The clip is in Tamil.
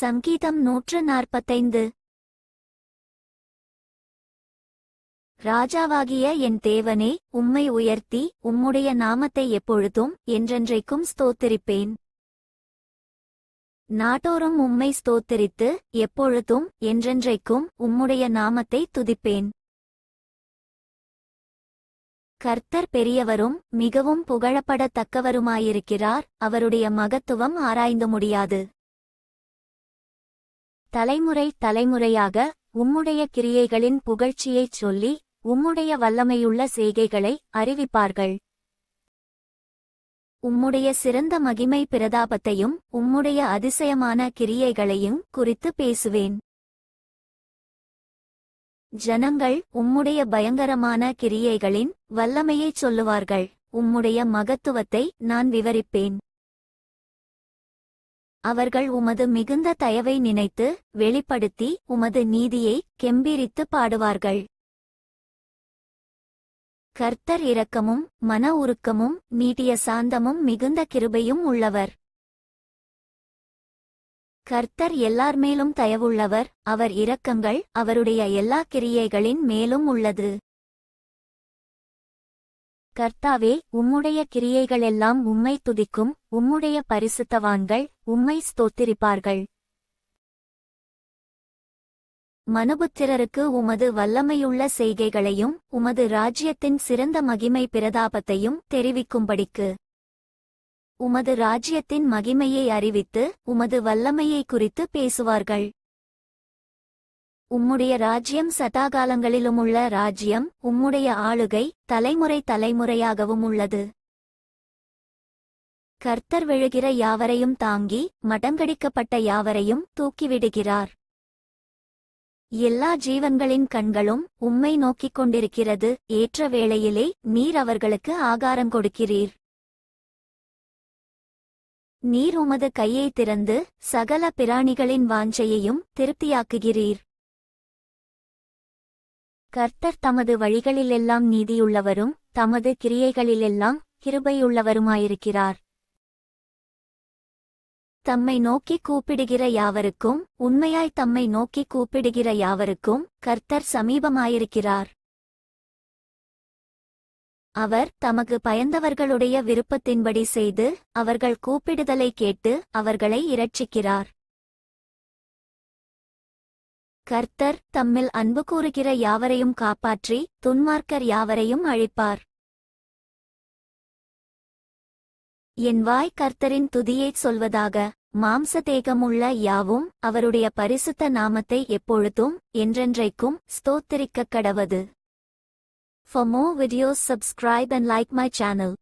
சங்கீதம் நூற்று நாற்பத்தைந்து ராஜாவாகிய என் தேவனே உம்மை உயர்த்தி உம்முடைய நாமத்தை எப்பொழுதும் என்றென்றைக்கும் ஸ்தோத்திரிப்பேன் நாட்டோரும் உம்மை ஸ்தோத்திரித்து எப்பொழுதும் என்றென்றைக்கும் உம்முடைய நாமத்தை துதிப்பேன் கர்த்தர் பெரியவரும் மிகவும் புகழப்படத்தக்கவருமாயிருக்கிறார் அவருடைய மகத்துவம் ஆராய்ந்து முடியாது தலைமுறை தலைமுறையாக உம்முடைய கிரியைகளின் புகழ்ச்சியைச் சொல்லி உம்முடைய வல்லமையுள்ள செய்கைகளை அறிவிப்பார்கள் உம்முடைய சிறந்த மகிமை பிரதாபத்தையும் உம்முடைய அதிசயமான கிரியைகளையும் குறித்து பேசுவேன் ஜனங்கள் உம்முடைய பயங்கரமான கிரியைகளின் வல்லமையைச் சொல்லுவார்கள் உம்முடைய மகத்துவத்தை நான் விவரிப்பேன் அவர்கள் உமது மிகுந்த தயவை நினைத்து வெளிப்படுத்தி உமது நீதியை கெம்பீரித்து பாடுவார்கள் கர்த்தர் இரக்கமும் மன உருக்கமும் நீட்டிய சாந்தமும் மிகுந்த கிருபையும் உள்ளவர் கர்த்தர் எல்லார் மேலும் தயவுள்ளவர் அவர் இரக்கங்கள் அவருடைய எல்லா கிரியைகளின் மேலும் உள்ளது கர்த்தாவே உம்முடைய கிரியைகளெல்லாம் உம்மை துதிக்கும் உம்முடைய பரிசுத்தவான்கள் உம்மை ஸ்தோத்திரிப்பார்கள் மனுபுத்திரருக்கு உமது வல்லமையுள்ள செய்கைகளையும் உமது ராஜ்யத்தின் சிறந்த மகிமை பிரதாபத்தையும் தெரிவிக்கும்படிக்கு உமது ராஜ்யத்தின் மகிமையை அறிவித்து உமது வல்லமையை குறித்து பேசுவார்கள் உம்முடைய ராஜ்யம் சதாகாலங்களிலுமுள்ள ராஜ்யம் உம்முடைய ஆளுகை தலைமுறை தலைமுறையாகவும் உள்ளது கர்த்தர் விழுகிற யாவரையும் தாங்கி மடங்கடிக்கப்பட்ட யாவரையும் தூக்கிவிடுகிறார் எல்லா ஜீவன்களின் கண்களும் உம்மை நோக்கிக் கொண்டிருக்கிறது ஏற்ற வேளையிலே நீர் அவர்களுக்கு ஆகாரம் கொடுக்கிறீர் நீர் உமது கையை திறந்து சகல பிராணிகளின் வாஞ்சையையும் திருப்தியாக்குகிறீர் கர்த்தர் தமது வழிகளிலெல்லாம் நீதியுள்ளவரும் தமது கிரியைகளிலெல்லாம் கிருபையுள்ளவருமாயிருக்கிறார் தம்மை நோக்கி கூப்பிடுகிற யாவருக்கும் உண்மையாய் தம்மை நோக்கி கூப்பிடுகிற யாவருக்கும் கர்த்தர் சமீபமாயிருக்கிறார் அவர் தமக்கு பயந்தவர்களுடைய விருப்பத்தின்படி செய்து அவர்கள் கூப்பிடுதலை கேட்டு அவர்களை இரட்சிக்கிறார் கர்த்தர் தம்மில் அன்பு கூறுகிற யாவரையும் காப்பாற்றி துன்மார்க்கர் யாவரையும் அழிப்பார் என் வாய் கர்த்தரின் துதியைச் சொல்வதாக மாம்சதேகமுள்ள யாவும் அவருடைய பரிசுத்த நாமத்தை எப்பொழுதும் என்றென்றைக்கும் ஸ்தோத்திரிக்கக் கடவது For more videos subscribe and like my channel.